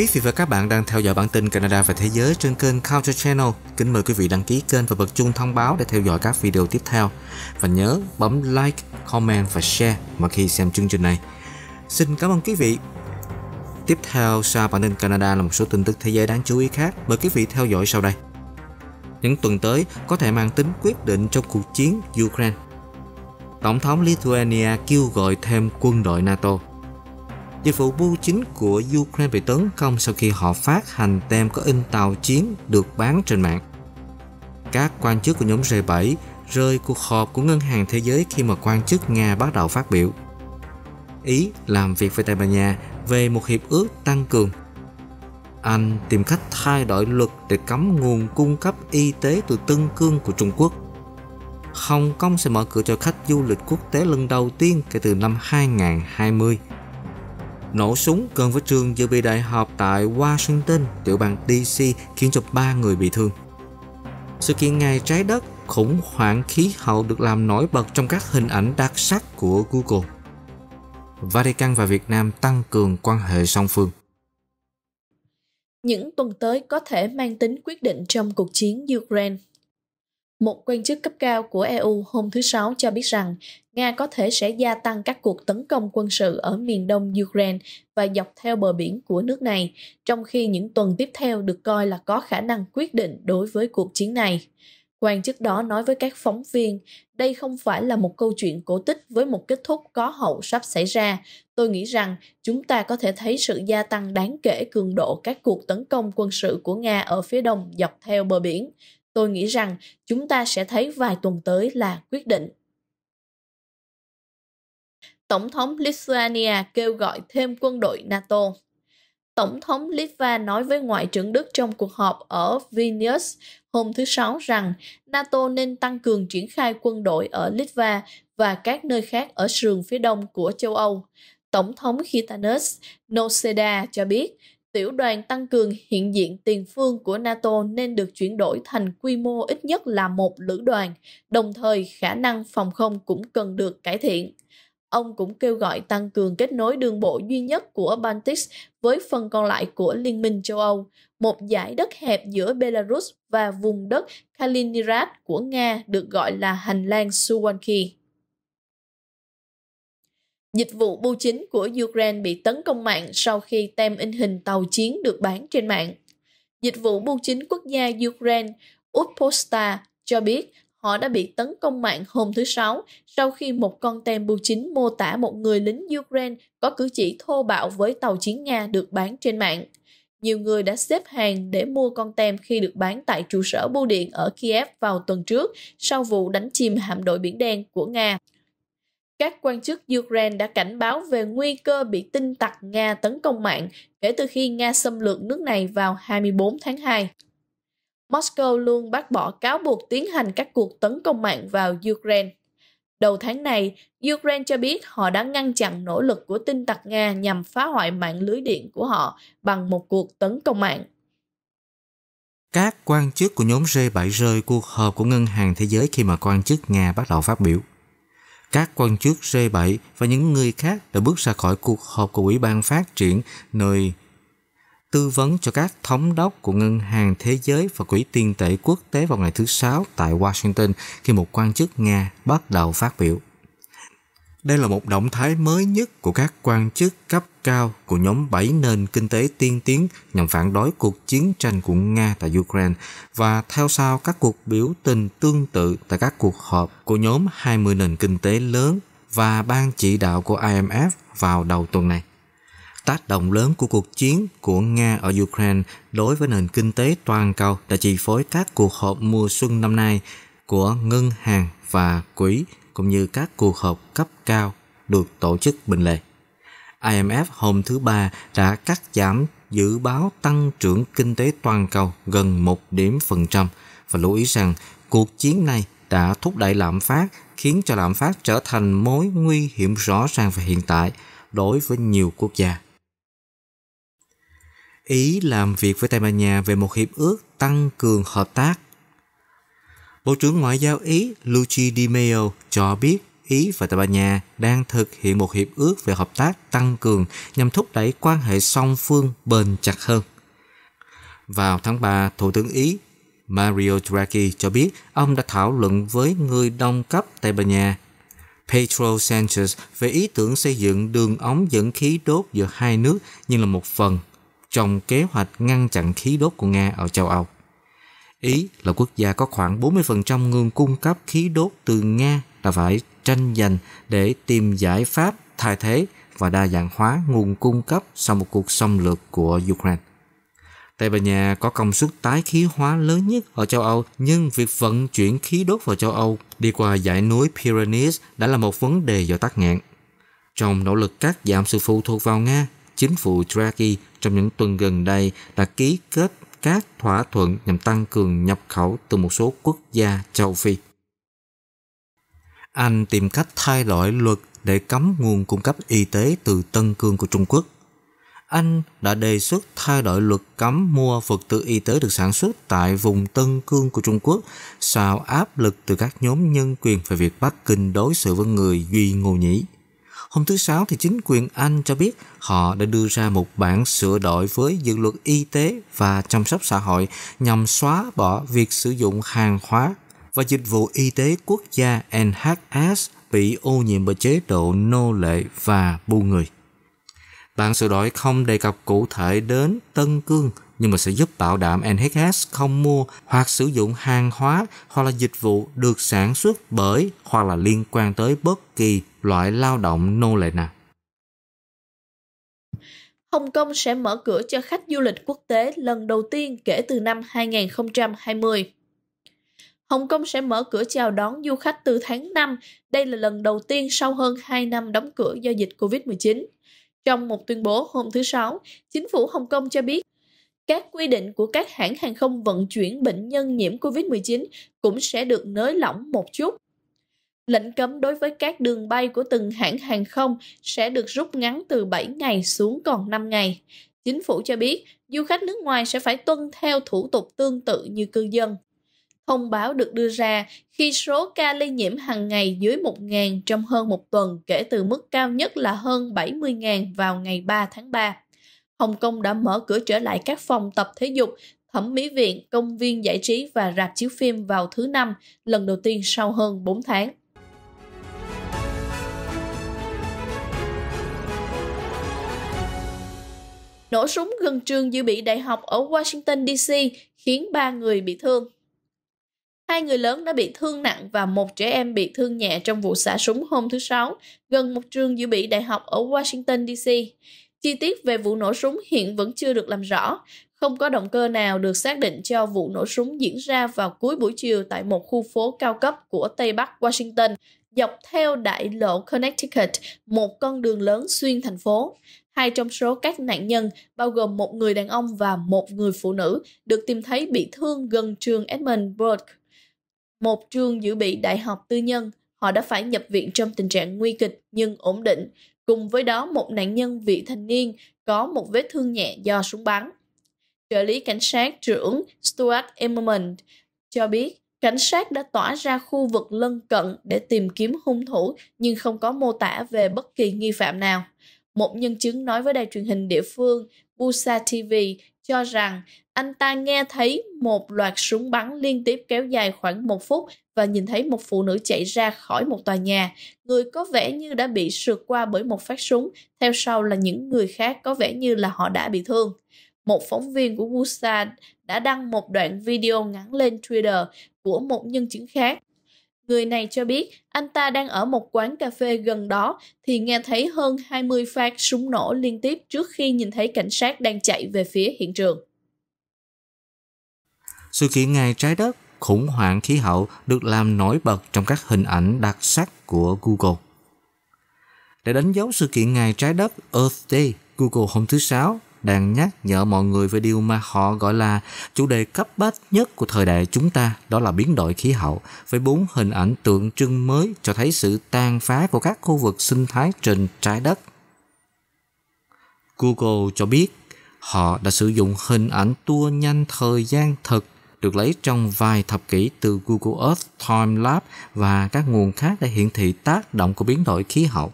Quý vị và các bạn đang theo dõi bản tin Canada và Thế giới trên kênh Culture Channel. Kính mời quý vị đăng ký kênh và bật chuông thông báo để theo dõi các video tiếp theo. Và nhớ bấm like, comment và share mà khi xem chương trình này. Xin cảm ơn quý vị. Tiếp theo sau bản tin Canada là một số tin tức thế giới đáng chú ý khác. Mời quý vị theo dõi sau đây. Những tuần tới có thể mang tính quyết định trong cuộc chiến Ukraine. Tổng thống Lithuania kêu gọi thêm quân đội NATO – Dịch vụ bưu chính của Ukraine bị tấn công sau khi họ phát hành tem có in tàu chiến được bán trên mạng. Các quan chức của nhóm G7 rời cuộc họp của Ngân hàng Thế giới khi mà quan chức Nga bắt đầu phát biểu. Ý làm việc với Tây Ban Nha về một hiệp ước tăng cường. Anh tìm cách thay đổi luật để cấm nguồn cung cấp y tế từ Tân Cương của Trung Quốc. Hồng Kông sẽ mở cửa cho khách du lịch quốc tế lần đầu tiên kể từ năm 2020 nổ súng gần với trường dự bị đại học tại Washington, tiểu bang DC khiến cho 3 người bị thương. Sự kiện ngày trái đất khủng hoảng khí hậu được làm nổi bật trong các hình ảnh đặc sắc của Google. Vatican và Việt Nam tăng cường quan hệ song phương. Những tuần tới có thể mang tính quyết định trong cuộc chiến Ukraine. Một quan chức cấp cao của EU hôm thứ Sáu cho biết rằng Nga có thể sẽ gia tăng các cuộc tấn công quân sự ở miền đông Ukraine và dọc theo bờ biển của nước này, trong khi những tuần tiếp theo được coi là có khả năng quyết định đối với cuộc chiến này. Quan chức đó nói với các phóng viên, đây không phải là một câu chuyện cổ tích với một kết thúc có hậu sắp xảy ra. Tôi nghĩ rằng chúng ta có thể thấy sự gia tăng đáng kể cường độ các cuộc tấn công quân sự của Nga ở phía đông dọc theo bờ biển. Tôi nghĩ rằng chúng ta sẽ thấy vài tuần tới là quyết định. Tổng thống Lithuania kêu gọi thêm quân đội NATO. Tổng thống Litva nói với Ngoại trưởng Đức trong cuộc họp ở Vilnius hôm thứ Sáu rằng NATO nên tăng cường triển khai quân đội ở Litva và các nơi khác ở sườn phía đông của châu Âu. Tổng thống Khitanus Noseda cho biết tiểu đoàn tăng cường hiện diện tiền phương của NATO nên được chuyển đổi thành quy mô ít nhất là một lữ đoàn, đồng thời khả năng phòng không cũng cần được cải thiện. Ông cũng kêu gọi tăng cường kết nối đường bộ duy nhất của Baltic với phần còn lại của Liên minh châu Âu, một giải đất hẹp giữa Belarus và vùng đất Kaliningrad của Nga được gọi là hành lang Suwalki. Dịch vụ bưu chính của Ukraine bị tấn công mạng sau khi tem in hình tàu chiến được bán trên mạng. Dịch vụ bưu chính quốc gia Ukraine Utposta cho biết họ đã bị tấn công mạng hôm thứ Sáu sau khi một con tem bưu chính mô tả một người lính Ukraine có cử chỉ thô bạo với tàu chiến Nga được bán trên mạng. Nhiều người đã xếp hàng để mua con tem khi được bán tại trụ sở bưu điện ở Kiev vào tuần trước sau vụ đánh chìm hạm đội Biển Đen của Nga các quan chức Ukraine đã cảnh báo về nguy cơ bị tin tặc Nga tấn công mạng kể từ khi Nga xâm lược nước này vào 24 tháng 2. Moscow luôn bác bỏ cáo buộc tiến hành các cuộc tấn công mạng vào Ukraine. Đầu tháng này, Ukraine cho biết họ đã ngăn chặn nỗ lực của tin tặc Nga nhằm phá hoại mạng lưới điện của họ bằng một cuộc tấn công mạng. Các quan chức của nhóm G7 rơi cuộc họp của Ngân hàng Thế giới khi mà quan chức Nga bắt đầu phát biểu các quan chức G7 và những người khác đã bước ra khỏi cuộc họp của Ủy ban Phát triển nơi tư vấn cho các thống đốc của Ngân hàng Thế giới và Quỹ tiền tệ quốc tế vào ngày thứ Sáu tại Washington khi một quan chức Nga bắt đầu phát biểu. Đây là một động thái mới nhất của các quan chức cấp cao của nhóm 7 nền kinh tế tiên tiến nhằm phản đối cuộc chiến tranh của Nga tại Ukraine và theo sau các cuộc biểu tình tương tự tại các cuộc họp của nhóm 20 nền kinh tế lớn và ban chỉ đạo của IMF vào đầu tuần này. Tác động lớn của cuộc chiến của Nga ở Ukraine đối với nền kinh tế toàn cầu đã chi phối các cuộc họp mùa xuân năm nay của ngân hàng và quỹ cũng như các cuộc họp cấp cao được tổ chức bình lệ. IMF hôm thứ Ba đã cắt giảm dự báo tăng trưởng kinh tế toàn cầu gần một điểm phần trăm và lưu ý rằng cuộc chiến này đã thúc đẩy lạm phát khiến cho lạm phát trở thành mối nguy hiểm rõ ràng và hiện tại đối với nhiều quốc gia. Ý làm việc với Tây Ban Nha về một hiệp ước tăng cường hợp tác Bộ trưởng Ngoại giao Ý Luigi Di Maio cho biết Ý và Tây Ban Nha đang thực hiện một hiệp ước về hợp tác tăng cường nhằm thúc đẩy quan hệ song phương bền chặt hơn. Vào tháng 3, Thủ tướng Ý Mario Draghi cho biết ông đã thảo luận với người đồng cấp Tây Ban Nha Pedro Sanchez về ý tưởng xây dựng đường ống dẫn khí đốt giữa hai nước như là một phần trong kế hoạch ngăn chặn khí đốt của Nga ở châu Âu. Ý là quốc gia có khoảng 40% nguồn cung cấp khí đốt từ Nga là phải tranh giành để tìm giải pháp thay thế và đa dạng hóa nguồn cung cấp sau một cuộc xâm lược của Ukraine. Tây Ban Nha có công suất tái khí hóa lớn nhất ở châu Âu, nhưng việc vận chuyển khí đốt vào châu Âu đi qua dãy núi Pyrenees đã là một vấn đề do tắc nghẽn. Trong nỗ lực cắt giảm sự phụ thuộc vào Nga, chính phủ Draghi trong những tuần gần đây đã ký kết các thỏa thuận nhằm tăng cường nhập khẩu từ một số quốc gia châu Phi. Anh tìm cách thay đổi luật để cấm nguồn cung cấp y tế từ Tân Cương của Trung Quốc. Anh đã đề xuất thay đổi luật cấm mua vật tư y tế được sản xuất tại vùng Tân Cương của Trung Quốc sau áp lực từ các nhóm nhân quyền về việc Bắc Kinh đối xử với người Duy Ngô Nhĩ. Hôm thứ Sáu thì chính quyền Anh cho biết họ đã đưa ra một bản sửa đổi với dự luật y tế và chăm sóc xã hội nhằm xóa bỏ việc sử dụng hàng hóa và dịch vụ y tế quốc gia NHS bị ô nhiễm bởi chế độ nô lệ và bu người. Bản sửa đổi không đề cập cụ thể đến Tân Cương nhưng mà sẽ giúp bảo đảm NHS không mua hoặc sử dụng hàng hóa hoặc là dịch vụ được sản xuất bởi hoặc là liên quan tới bất kỳ loại lao động nô lệ nào? Hồng Kông sẽ mở cửa cho khách du lịch quốc tế lần đầu tiên kể từ năm 2020. Hồng Kông sẽ mở cửa chào đón du khách từ tháng 5. Đây là lần đầu tiên sau hơn 2 năm đóng cửa do dịch COVID-19. Trong một tuyên bố hôm thứ Sáu, chính phủ Hồng Kông cho biết các quy định của các hãng hàng không vận chuyển bệnh nhân nhiễm COVID-19 cũng sẽ được nới lỏng một chút. Lệnh cấm đối với các đường bay của từng hãng hàng không sẽ được rút ngắn từ 7 ngày xuống còn 5 ngày. Chính phủ cho biết, du khách nước ngoài sẽ phải tuân theo thủ tục tương tự như cư dân. Thông báo được đưa ra khi số ca lây nhiễm hàng ngày dưới 1.000 trong hơn một tuần kể từ mức cao nhất là hơn 70.000 vào ngày 3 tháng 3. Hồng Kông đã mở cửa trở lại các phòng tập thể dục, thẩm mỹ viện, công viên giải trí và rạp chiếu phim vào thứ Năm, lần đầu tiên sau hơn 4 tháng. nổ súng gần trường dự bị đại học ở Washington DC khiến ba người bị thương. Hai người lớn đã bị thương nặng và một trẻ em bị thương nhẹ trong vụ xả súng hôm thứ Sáu gần một trường dự bị đại học ở Washington DC. Chi tiết về vụ nổ súng hiện vẫn chưa được làm rõ, không có động cơ nào được xác định cho vụ nổ súng diễn ra vào cuối buổi chiều tại một khu phố cao cấp của Tây Bắc Washington, dọc theo đại lộ Connecticut, một con đường lớn xuyên thành phố. Hai trong số các nạn nhân, bao gồm một người đàn ông và một người phụ nữ, được tìm thấy bị thương gần trường Edmund Burke, một trường dự bị đại học tư nhân. Họ đã phải nhập viện trong tình trạng nguy kịch nhưng ổn định. Cùng với đó, một nạn nhân vị thanh niên có một vết thương nhẹ do súng bắn. Trợ lý cảnh sát trưởng Stuart Emmerman cho biết cảnh sát đã tỏa ra khu vực lân cận để tìm kiếm hung thủ nhưng không có mô tả về bất kỳ nghi phạm nào. Một nhân chứng nói với đài truyền hình địa phương Busa TV cho rằng anh ta nghe thấy một loạt súng bắn liên tiếp kéo dài khoảng một phút và nhìn thấy một phụ nữ chạy ra khỏi một tòa nhà. Người có vẻ như đã bị sượt qua bởi một phát súng, theo sau là những người khác có vẻ như là họ đã bị thương. Một phóng viên của Busa đã đăng một đoạn video ngắn lên Twitter của một nhân chứng khác Người này cho biết anh ta đang ở một quán cà phê gần đó thì nghe thấy hơn 20 phát súng nổ liên tiếp trước khi nhìn thấy cảnh sát đang chạy về phía hiện trường. Sự kiện ngày trái đất khủng hoảng khí hậu được làm nổi bật trong các hình ảnh đặc sắc của Google. Để đánh dấu sự kiện ngày trái đất Earth Day, Google hôm thứ Sáu đang nhắc nhở mọi người về điều mà họ gọi là chủ đề cấp bách nhất của thời đại chúng ta, đó là biến đổi khí hậu, với bốn hình ảnh tượng trưng mới cho thấy sự tan phá của các khu vực sinh thái trên trái đất. Google cho biết họ đã sử dụng hình ảnh tua nhanh thời gian thực được lấy trong vài thập kỷ từ Google Earth Time Lab và các nguồn khác để hiển thị tác động của biến đổi khí hậu.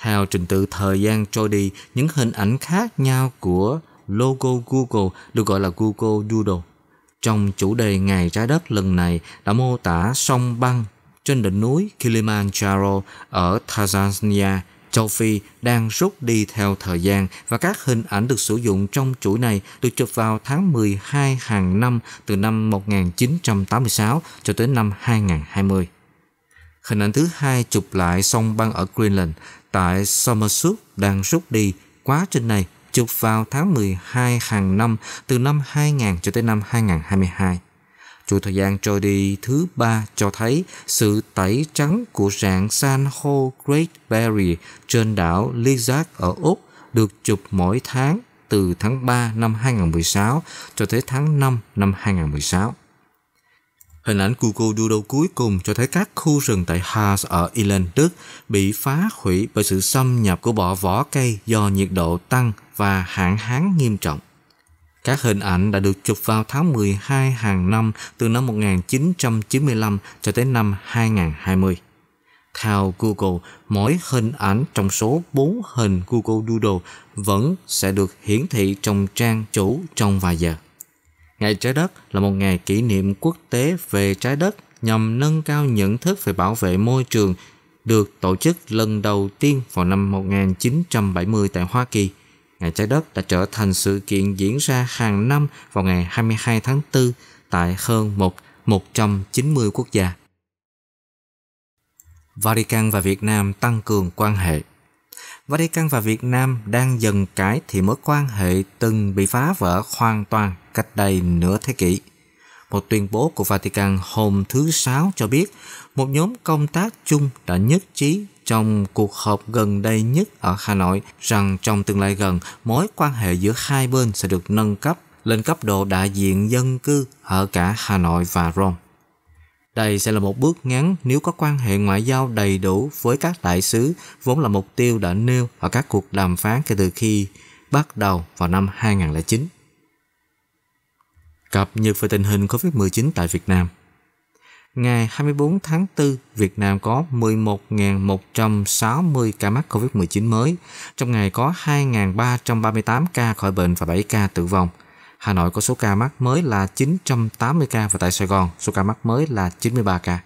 Theo trình tự thời gian trôi đi, những hình ảnh khác nhau của logo Google được gọi là Google Doodle. Trong chủ đề Ngày Trái Đất lần này đã mô tả sông băng trên đỉnh núi Kilimanjaro ở Tanzania, châu Phi đang rút đi theo thời gian và các hình ảnh được sử dụng trong chuỗi này được chụp vào tháng 12 hàng năm từ năm 1986 cho tới năm 2020. Hình ảnh thứ hai chụp lại sông băng ở Greenland tại Somerset đang rút đi quá trình này chụp vào tháng 12 hàng năm từ năm 2000 cho tới năm 2022. Chuỗi thời gian trôi đi thứ ba cho thấy sự tẩy trắng của rạn san hô Great Barrier trên đảo Lizard ở Úc được chụp mỗi tháng từ tháng 3 năm 2016 cho tới tháng 5 năm 2016. Hình ảnh Google Doodle cuối cùng cho thấy các khu rừng tại Haas ở Ireland Đức bị phá hủy bởi sự xâm nhập của bọ vỏ cây do nhiệt độ tăng và hạn hán nghiêm trọng. Các hình ảnh đã được chụp vào tháng 12 hàng năm từ năm 1995 cho tới năm 2020. Theo Google, mỗi hình ảnh trong số 4 hình Google Doodle vẫn sẽ được hiển thị trong trang chủ trong vài giờ. Ngày trái đất là một ngày kỷ niệm quốc tế về trái đất nhằm nâng cao nhận thức về bảo vệ môi trường được tổ chức lần đầu tiên vào năm 1970 tại Hoa Kỳ. Ngày trái đất đã trở thành sự kiện diễn ra hàng năm vào ngày 22 tháng 4 tại hơn 1 190 quốc gia. Vatican và Việt Nam tăng cường quan hệ Vatican và Việt Nam đang dần cải thiện mối quan hệ từng bị phá vỡ hoàn toàn cách đây nửa thế kỷ. Một tuyên bố của Vatican hôm thứ Sáu cho biết một nhóm công tác chung đã nhất trí trong cuộc họp gần đây nhất ở Hà Nội rằng trong tương lai gần, mối quan hệ giữa hai bên sẽ được nâng cấp lên cấp độ đại diện dân cư ở cả Hà Nội và Rome. Đây sẽ là một bước ngắn nếu có quan hệ ngoại giao đầy đủ với các đại sứ, vốn là mục tiêu đã nêu ở các cuộc đàm phán kể từ khi bắt đầu vào năm 2009. Cập nhật về tình hình COVID-19 tại Việt Nam Ngày 24 tháng 4, Việt Nam có 11.160 ca mắc COVID-19 mới. Trong ngày có 2.338 ca khỏi bệnh và 7 ca tử vong – Hà Nội có số ca mắc mới là 980 ca và tại Sài Gòn số ca mắc mới là 93 ca.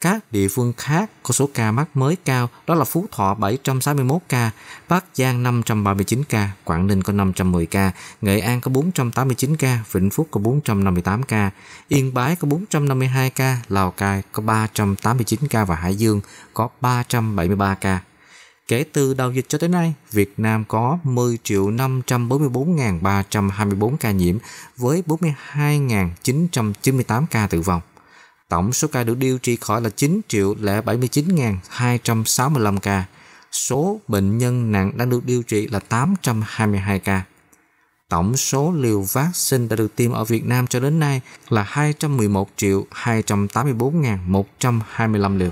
Các địa phương khác có số ca mắc mới cao đó là Phú Thọ 761 ca, Bắc Giang 539 ca, Quảng Ninh có 510 ca, Nghệ An có 489 ca, Vĩnh Phúc có 458 ca, Yên Bái có 452 ca, Lào Cai có 389 ca và Hải Dương có 373 ca. Kể từ đầu dịch cho tới nay, Việt Nam có 10.544.324 ca nhiễm với 42.998 ca tử vong. Tổng số ca được điều trị khỏi là 9.079.265 ca. Số bệnh nhân nặng đang được điều trị là 822 ca. Tổng số liều vaccine đã được tiêm ở Việt Nam cho đến nay là 211.284.125 liều.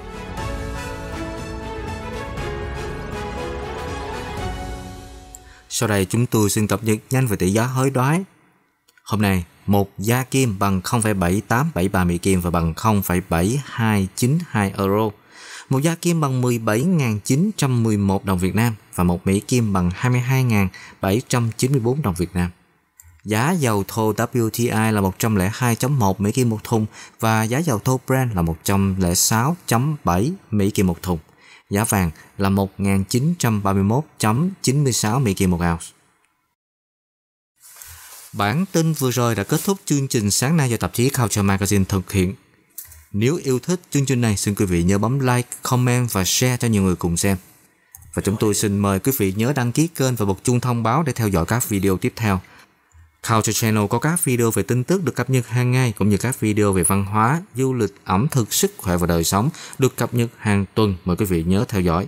Sau đây chúng tôi xin cập nhật nhanh về tỷ giá hối đoái. Hôm nay, một giá kim bằng 0,7873 Mỹ Kim và bằng 0,7292 euro. Một giá kim bằng 17.911 đồng Việt Nam và một Mỹ Kim bằng 22.794 đồng Việt Nam. Giá dầu thô WTI là 102.1 Mỹ Kim một thùng và giá dầu thô Brent là 106.7 Mỹ Kim một thùng giá vàng là 1931.96 Mỹ Kim một ounce. Bản tin vừa rồi đã kết thúc chương trình sáng nay do tạp chí Culture Magazine thực hiện. Nếu yêu thích chương trình này, xin quý vị nhớ bấm like, comment và share cho nhiều người cùng xem. Và chúng tôi xin mời quý vị nhớ đăng ký kênh và bật chuông thông báo để theo dõi các video tiếp theo. Culture Channel có các video về tin tức được cập nhật hàng ngày cũng như các video về văn hóa, du lịch, ẩm thực, sức khỏe và đời sống được cập nhật hàng tuần. Mời quý vị nhớ theo dõi.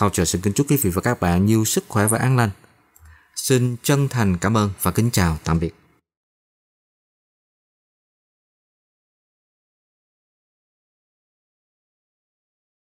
Culture xin kính chúc quý vị và các bạn nhiều sức khỏe và an lành. Xin chân thành cảm ơn và kính chào tạm biệt.